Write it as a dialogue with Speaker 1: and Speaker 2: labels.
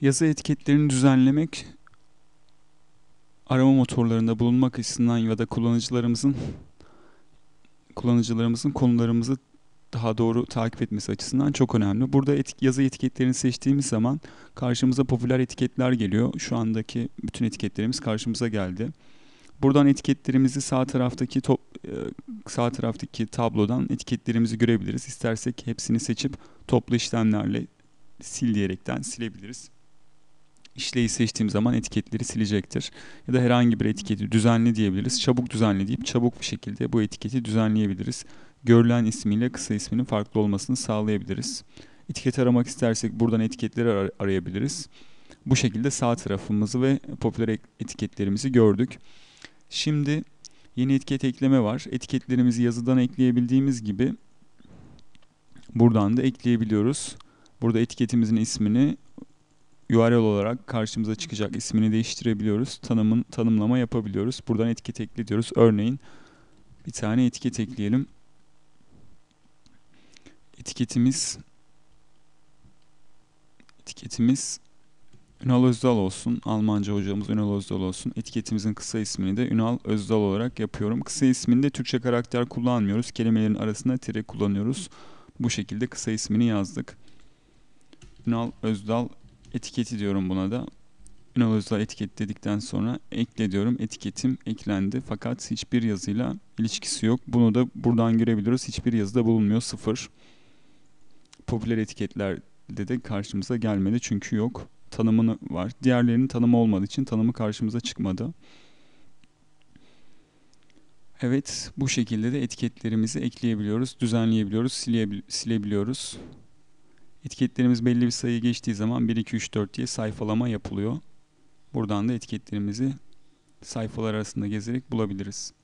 Speaker 1: Yazı etiketlerini düzenlemek, arama motorlarında bulunmak açısından ya da kullanıcılarımızın kullanıcılarımızın konularımızı daha doğru takip etmesi açısından çok önemli. Burada etik, yazı etiketlerini seçtiğimiz zaman karşımıza popüler etiketler geliyor. Şu andaki bütün etiketlerimiz karşımıza geldi. Buradan etiketlerimizi sağ taraftaki top, e, sağ taraftaki tablodan etiketlerimizi görebiliriz. İstersek hepsini seçip toplu işlemlerle sil diyerekten silebiliriz işleyi seçtiğim zaman etiketleri silecektir. Ya da herhangi bir etiketi düzenli diyebiliriz. Çabuk düzenli deyip çabuk bir şekilde bu etiketi düzenleyebiliriz. Görülen ismiyle kısa isminin farklı olmasını sağlayabiliriz. Etiket aramak istersek buradan etiketleri ar- arayabiliriz. Bu şekilde sağ tarafımızı ve popüler etiketlerimizi gördük. Şimdi yeni etiket ekleme var. Etiketlerimizi yazıdan ekleyebildiğimiz gibi buradan da ekleyebiliyoruz. Burada etiketimizin ismini URL olarak karşımıza çıkacak ismini değiştirebiliyoruz. Tanımın tanımlama yapabiliyoruz. Buradan etiket ekle diyoruz. Örneğin bir tane etiket ekleyelim. Etiketimiz etiketimiz Ünal Özdal olsun. Almanca hocamız Ünal Özdal olsun. Etiketimizin kısa ismini de Ünal Özdal olarak yapıyorum. Kısa isminde Türkçe karakter kullanmıyoruz. Kelimelerin arasında tire kullanıyoruz. Bu şekilde kısa ismini yazdık. Ünal Özdal etiketi diyorum buna da. Ünal etiket dedikten sonra ekle diyorum. Etiketim eklendi fakat hiçbir yazıyla ilişkisi yok. Bunu da buradan görebiliyoruz. Hiçbir yazıda bulunmuyor. Sıfır. Popüler etiketlerde de karşımıza gelmedi çünkü yok. Tanımını var. Diğerlerinin tanımı olmadığı için tanımı karşımıza çıkmadı. Evet bu şekilde de etiketlerimizi ekleyebiliyoruz, düzenleyebiliyoruz, silebiliyoruz. Etiketlerimiz belli bir sayı geçtiği zaman 1, 2, 3, 4 diye sayfalama yapılıyor. Buradan da etiketlerimizi sayfalar arasında gezerek bulabiliriz.